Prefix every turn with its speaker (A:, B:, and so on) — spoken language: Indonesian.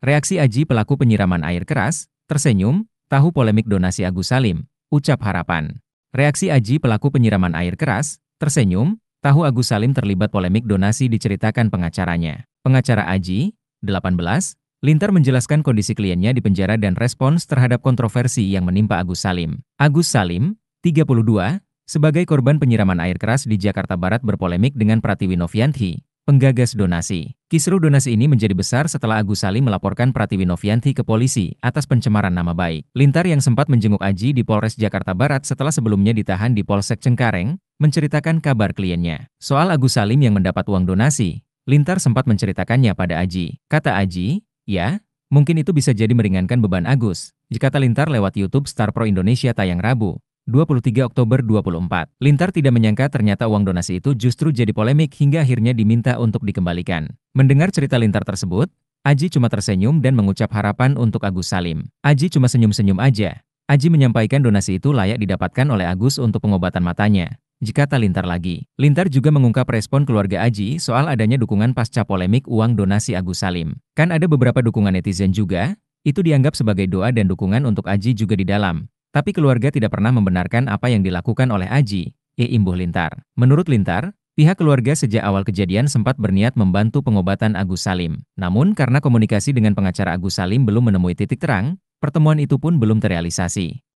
A: Reaksi Aji pelaku penyiraman air keras, tersenyum, tahu polemik donasi Agus Salim, ucap harapan. Reaksi Aji pelaku penyiraman air keras, tersenyum, tahu Agus Salim terlibat polemik donasi diceritakan pengacaranya. Pengacara Aji, 18, Lintar menjelaskan kondisi kliennya di penjara dan respons terhadap kontroversi yang menimpa Agus Salim. Agus Salim, 32, sebagai korban penyiraman air keras di Jakarta Barat berpolemik dengan Pratiwi Novianti, penggagas donasi. Kisru donasi ini menjadi besar setelah Agus Salim melaporkan Pratiwi Novianti ke polisi atas pencemaran nama baik. Lintar yang sempat menjenguk Aji di Polres Jakarta Barat setelah sebelumnya ditahan di Polsek Cengkareng, menceritakan kabar kliennya. Soal Agus Salim yang mendapat uang donasi, Lintar sempat menceritakannya pada Aji. Kata Aji, ya, mungkin itu bisa jadi meringankan beban Agus. Jika Lintar lewat YouTube Star Pro Indonesia tayang Rabu, 23 Oktober 24. Lintar tidak menyangka ternyata uang donasi itu justru jadi polemik hingga akhirnya diminta untuk dikembalikan. Mendengar cerita Lintar tersebut, Aji cuma tersenyum dan mengucap harapan untuk Agus Salim. Aji cuma senyum-senyum aja. Aji menyampaikan donasi itu layak didapatkan oleh Agus untuk pengobatan matanya. Jika tak Lintar lagi, Lintar juga mengungkap respon keluarga Aji soal adanya dukungan pasca polemik uang donasi Agus Salim. Kan ada beberapa dukungan netizen juga, itu dianggap sebagai doa dan dukungan untuk Aji juga di dalam. Tapi keluarga tidak pernah membenarkan apa yang dilakukan oleh Aji, E. Imbuh Lintar. Menurut Lintar, Pihak keluarga sejak awal kejadian sempat berniat membantu pengobatan Agus Salim. Namun karena komunikasi dengan pengacara Agus Salim belum menemui titik terang, pertemuan itu pun belum terrealisasi.